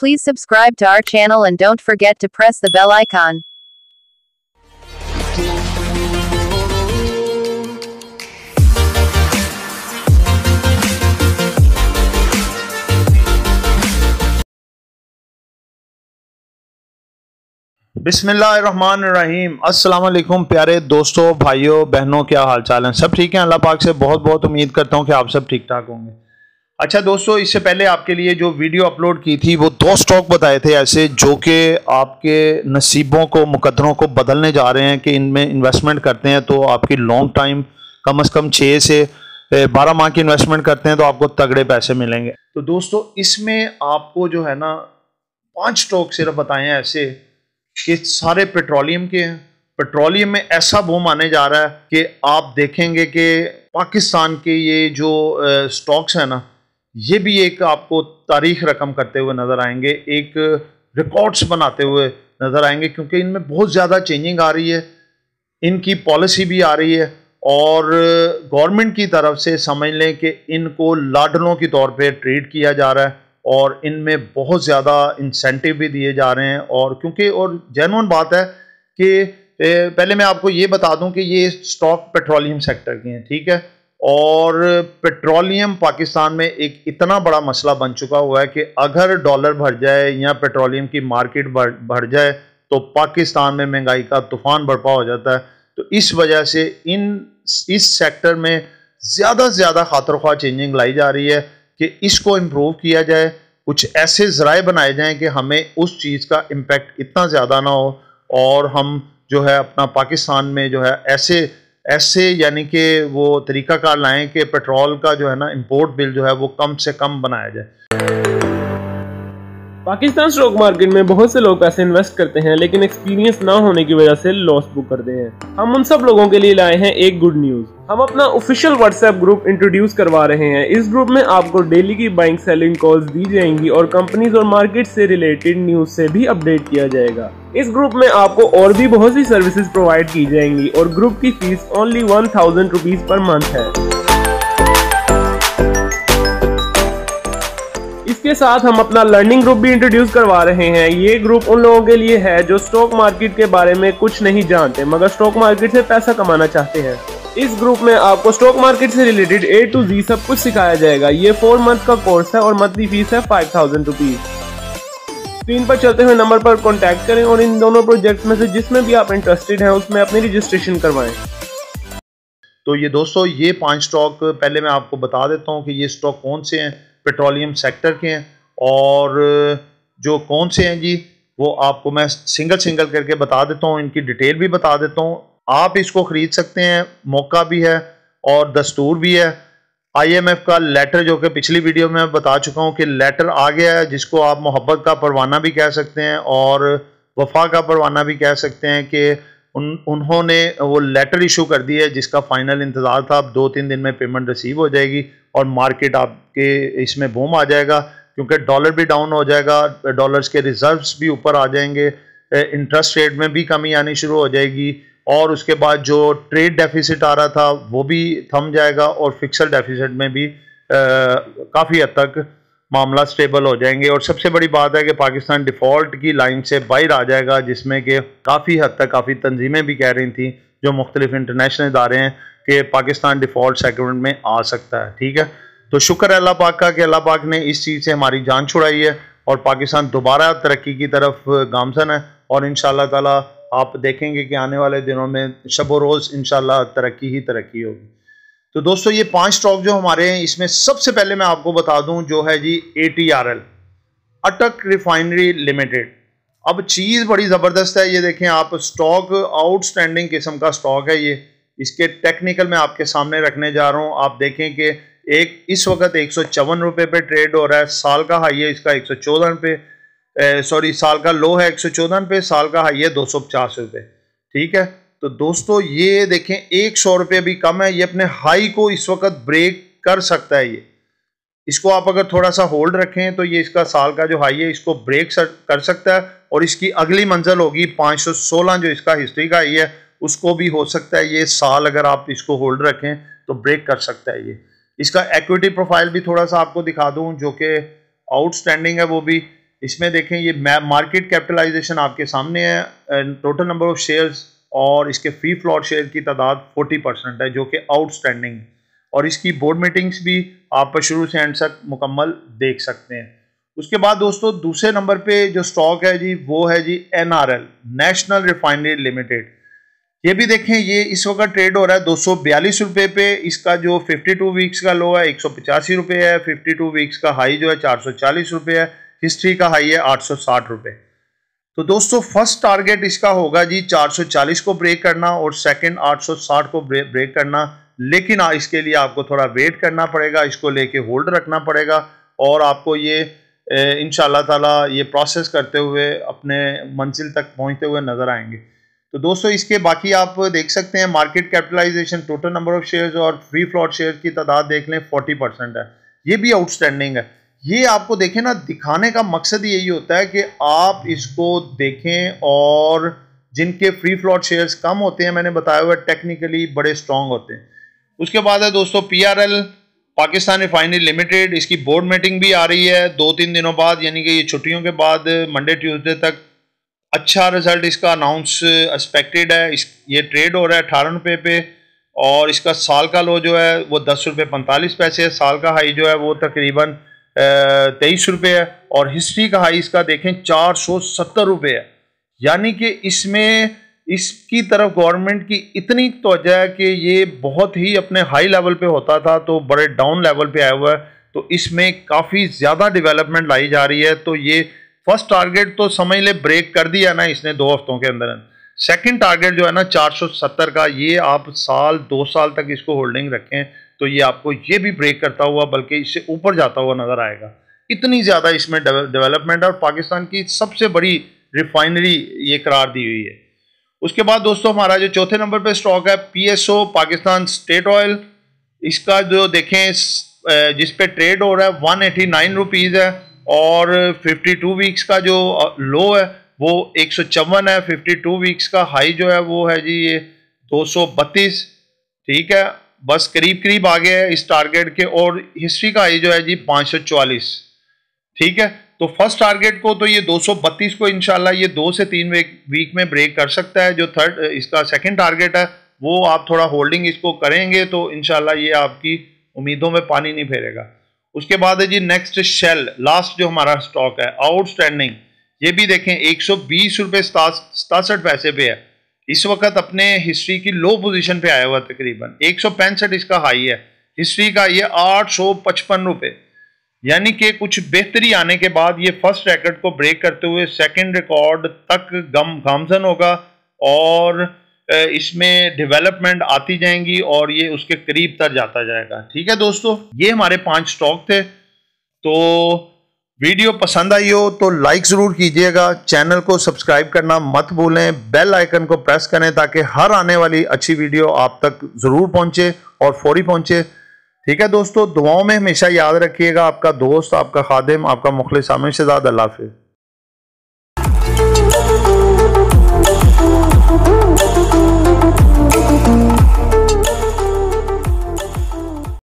Please subscribe to our channel and don't forget to press the bell icon. बिसमीम असलम प्यारे दोस्तों भाइयों बहनों क्या हाल चाल हैं सब ठीक हैं अल्लाह पाक से बहुत बहुत उम्मीद करता हूं कि आप सब ठीक ठाक होंगे अच्छा दोस्तों इससे पहले आपके लिए जो वीडियो अपलोड की थी वो दो स्टॉक बताए थे ऐसे जो कि आपके नसीबों को मुकदरों को बदलने जा रहे हैं कि इनमें इन्वेस्टमेंट करते हैं तो आपकी लॉन्ग टाइम कम अज़ कम छः से बारह माह की इन्वेस्टमेंट करते हैं तो आपको तगड़े पैसे मिलेंगे तो दोस्तों इसमें आपको जो है ना पाँच स्टॉक सिर्फ बताए हैं ऐसे कि सारे पेट्रोलियम के हैं पेट्रोलियम में ऐसा वो माने जा रहा है कि आप देखेंगे कि पाकिस्तान के ये जो स्टॉक्स हैं ना ये भी एक आपको तारीख रकम करते हुए नज़र आएंगे एक रिकॉर्ड्स बनाते हुए नज़र आएंगे क्योंकि इनमें बहुत ज़्यादा चेंजिंग आ रही है इनकी पॉलिसी भी आ रही है और गवर्नमेंट की तरफ से समझ लें कि इनको लाडलों के तौर पे ट्रीट किया जा रहा है और इनमें बहुत ज़्यादा इंसेंटिव भी दिए जा रहे हैं और क्योंकि और जैन बात है कि पहले मैं आपको ये बता दूं कि ये स्टॉक पेट्रोलियम सेक्टर के हैं ठीक है और पेट्रोलियम पाकिस्तान में एक इतना बड़ा मसला बन चुका हुआ है कि अगर डॉलर भर जाए या पेट्रोलियम की मार्केट बढ़ जाए तो पाकिस्तान में महंगाई का तूफान बढ़पा हो जाता है तो इस वजह से इन इस सेक्टर में ज़्यादा से ज़्यादा खातर ख्वाह चेंजिंग लाई जा रही है कि इसको इम्प्रूव किया जाए कुछ ऐसे ज़राए बनाए जाएँ कि हमें उस चीज़ का इम्पेक्ट इतना ज़्यादा ना हो और हम जो है अपना पाकिस्तान में जो है ऐसे ऐसे यानी कि वो तरीकाकार लाएं कि पेट्रोल का जो है ना इंपोर्ट बिल जो है वो कम से कम बनाया जाए पाकिस्तान स्टॉक मार्केट में बहुत से लोग पैसे इन्वेस्ट करते हैं लेकिन एक्सपीरियंस ना होने की वजह से लॉस बुक करते हैं हम उन सब लोगों के लिए लाए हैं एक गुड न्यूज हम अपना ऑफिशियल व्हाट्सएप ग्रुप इंट्रोड्यूस करवा रहे हैं इस ग्रुप में आपको डेली की बाइंग सेलिंग कॉल्स दी जाएंगी और कंपनीज और मार्केट से रिलेटेड न्यूज से भी अपडेट किया जाएगा इस ग्रुप में आपको और भी बहुत सी सर्विसेज प्रोवाइड की जाएंगी और ग्रुप की fees only one thousand rupees per month है इसके साथ हम अपना लर्निंग ग्रुप भी इंट्रोड्यूस करवा रहे हैं ये ग्रुप उन लोगों के लिए है जो स्टॉक मार्केट के बारे में कुछ नहीं जानते मगर स्टॉक मार्केट से पैसा कमाना चाहते हैं इस ग्रुप में आपको स्टॉक मार्केट से रिलेटेड ए टू जी सब कुछ सिखाया जाएगा ये फोर मंथ का कोर्स है और मंथली फीस है फाइव थाउजेंड रुपीज स्क्रीन पर चलते हुए नंबर पर कॉन्टैक्ट करें और इन दोनों प्रोजेक्ट में से जिसमें भी आप इंटरेस्टेड हैं उसमें अपनी रजिस्ट्रेशन करवाएं तो ये दोस्तों ये पांच स्टॉक पहले मैं आपको बता देता हूँ कि ये स्टॉक कौन से हैं पेट्रोलियम सेक्टर के हैं और जो कौन से हैं जी वो आपको मैं सिंगल सिंगल करके बता देता हूँ इनकी डिटेल भी बता देता हूँ आप इसको ख़रीद सकते हैं मौका भी है और दस्तूर भी है आईएमएफ का लेटर जो कि पिछली वीडियो में बता चुका हूँ कि लेटर आ गया है जिसको आप मोहब्बत का परवाना भी कह सकते हैं और वफा का परवाना भी कह सकते हैं कि उन उन्होंने वो लेटर इशू कर दी है जिसका फाइनल इंतज़ार था अब दो तीन दिन में पेमेंट रिसीव हो जाएगी और मार्केट आपके इसमें बूम आ जाएगा क्योंकि डॉलर भी डाउन हो जाएगा डॉलर्स के रिजर्व्स भी ऊपर आ जाएंगे इंटरेस्ट रेट में भी कमी आनी शुरू हो जाएगी और उसके बाद जो ट्रेड डेफिसिट आ रहा था वो भी थम जाएगा और फिक्सल डेफिसिट में भी काफ़ी हद तक मामला स्टेबल हो जाएंगे और सबसे बड़ी बात है कि पाकिस्तान डिफ़ॉल्ट की लाइन से बाहर आ जाएगा जिसमें कि काफ़ी हद तक काफ़ी तंजीमें भी कह रही थी जो मुख्तलिफ इंटरनेशनल इदारे हैं कि पाकिस्तान डिफ़ॉल्ट सेगमेंट में आ सकता है ठीक है तो शुक्र है अल्लाह पाक का कि अल्लाह पाक ने इस चीज़ से हमारी जान छुड़ाई है और पाकिस्तान दोबारा तरक्की की तरफ गामजन है और इन शाह आप देखेंगे कि आने वाले दिनों में शब रोज़ इन तरक्की ही तरक्की होगी तो दोस्तों ये पांच स्टॉक जो हमारे हैं इसमें सबसे पहले मैं आपको बता दूं जो है जी एल अटक रिफाइनरी लिमिटेड अब चीज़ बड़ी ज़बरदस्त है ये देखें आप स्टॉक आउटस्टैंडिंग किस्म का स्टॉक है ये इसके टेक्निकल मैं आपके सामने रखने जा रहा हूँ आप देखें कि एक इस वक्त एक सौ चौवन रुपये पे ट्रेड हो रहा है साल का हाई है इसका एक सौ चौदह रुपये सॉरी साल का लो है एक सौ चौदह रुपये साल का हाई है दो सौ पचास रुपये ठीक है तो दोस्तों ये देखें एक सौ रुपये भी कम है ये अपने हाई को इस वक्त ब्रेक कर सकता है ये इसको आप अगर थोड़ा सा होल्ड रखें तो ये इसका साल का जो हाई है इसको ब्रेक कर सकता है और इसकी अगली मंजिल होगी 516 जो इसका हिस्ट्री का हाई है उसको भी हो सकता है ये साल अगर आप इसको होल्ड रखें तो ब्रेक कर सकता है ये इसका एक्विटी प्रोफाइल भी थोड़ा सा आपको दिखा दूँ जो कि आउटस्टैंडिंग है वो भी इसमें देखें ये मार्केट कैपिटलाइजेशन आपके सामने है टोटल नंबर ऑफ शेयर्स और इसके फ्री फ्लॉट शेयर की तादाद 40 परसेंट है जो कि आउटस्टैंडिंग और इसकी बोर्ड मीटिंग्स भी आप शुरू से एंड तक मुकम्मल देख सकते हैं उसके बाद दोस्तों दूसरे नंबर पे जो स्टॉक है जी वो है जी एन नेशनल रिफाइनरी लिमिटेड ये भी देखें ये इस वक्त ट्रेड हो रहा है दो सौ रुपए पे इसका जो 52 वीक्स का लो है एक सौ रुपए है 52 वीक्स का हाई जो है चार सौ चालीस रुपए है हिस्ट्री का हाई है आठ सौ साठ रुपए तो दोस्तों फर्स्ट टारगेट इसका होगा जी 440 को ब्रेक करना और सेकंड 860 को ब्रेक, करना लेकिन इसके लिए आपको थोड़ा वेट करना पड़ेगा इसको लेके होल्ड रखना पड़ेगा और आपको ये इन ताला ये प्रोसेस करते हुए अपने मंजिल तक पहुंचते हुए नज़र आएंगे तो दोस्तों इसके बाकी आप देख सकते हैं market capitalization total number of shares और फ्री फ्लॉट शेयर की तादाद देख लें फोर्टी परसेंट है ये भी आउटस्टैंडिंग है ये आपको देखें ना दिखाने का मकसद यही होता है कि आप इसको देखें और जिनके फ्री फ्लॉट शेयर्स कम होते हैं मैंने बताया हुआ टेक्निकली बड़े स्ट्रांग होते हैं उसके बाद है दोस्तों पीआरएल पाकिस्तान रिफाइनरी लिमिटेड इसकी बोर्ड मीटिंग भी आ रही है दो तीन दिनों बाद यानी कि ये छुट्टियों के बाद मंडे ट्यूजडे तक अच्छा रिजल्ट इसका अनाउंस एक्सपेक्टेड है इस ये ट्रेड हो रहा है अठारह रुपये पे और इसका साल का लो जो है वो दस रुपये पैंतालीस पैसे है साल का हाई जो है वो तकरीबन तेईस रुपये है और हिस्ट्री का हाई इसका देखें चार सौ सत्तर रुपये है यानी कि इसमें इसकी तरफ गवर्नमेंट की इतनी तोजह है कि ये बहुत ही अपने हाई लेवल पे होता था तो बड़े डाउन लेवल पे आया हुआ है तो इसमें काफ़ी ज़्यादा डेवलपमेंट लाई जा रही है तो ये फर्स्ट टारगेट तो समझ ले ब्रेक कर दिया ना इसने दो हफ्तों के अंदर सेकंड टारगेट जो है ना 470 का ये आप साल दो साल तक इसको होल्डिंग रखें तो ये आपको ये भी ब्रेक करता हुआ बल्कि इससे ऊपर जाता हुआ नज़र आएगा इतनी ज़्यादा इसमें डेवलपमेंट और पाकिस्तान की सबसे बड़ी रिफाइनरी ये करार दी हुई है उसके बाद दोस्तों हमारा जो चौथे नंबर पे स्टॉक है पीएसओ पाकिस्तान स्टेट ऑयल इसका जो देखें जिस पे ट्रेड हो रहा है वन एटी नाइन रुपीज़ है और फिफ्टी टू वीक्स का जो लो है वो एक सौ चौवन है फिफ्टी टू वीक्स का हाई जो है वो है जी ये दो सौ बत्तीस ठीक है बस करीब करीब आ गया है इस टारगेट के और हिस्ट्री का आई जो है जी 544 ठीक है तो फर्स्ट टारगेट को तो ये 232 को इनशाला ये दो से तीन वीक वीक में ब्रेक कर सकता है जो थर्ड इसका सेकंड टारगेट है वो आप थोड़ा होल्डिंग इसको करेंगे तो इनशाला ये आपकी उम्मीदों में पानी नहीं फेरेगा उसके बाद है जी नेक्स्ट शेल लास्ट जो हमारा स्टॉक है आउटस्टैंडिंग ये भी देखें एक सौ बीस रुपये सतासठ पैसे पे है इस वक्त अपने हिस्ट्री की लो पोजीशन पे आया हुआ तकरीबन एक इसका हाई है हिस्ट्री का ये आठ सौ पचपन रुपये यानी कि कुछ बेहतरी आने के बाद ये फर्स्ट रिकॉर्ड को ब्रेक करते हुए सेकंड रिकॉर्ड तक गम गामजन होगा और इसमें डेवलपमेंट आती जाएंगी और ये उसके करीब तर जाता जाएगा ठीक है दोस्तों ये हमारे पांच स्टॉक थे तो वीडियो पसंद आई हो तो लाइक ज़रूर कीजिएगा चैनल को सब्सक्राइब करना मत भूलें बेल आइकन को प्रेस करें ताकि हर आने वाली अच्छी वीडियो आप तक ज़रूर पहुंचे और फौरी पहुंचे ठीक है दोस्तों दुआओं में हमेशा याद रखिएगा आपका दोस्त आपका खादिम आपका मुखलिस आमिर ज्यादा अल्लाह हाफिज़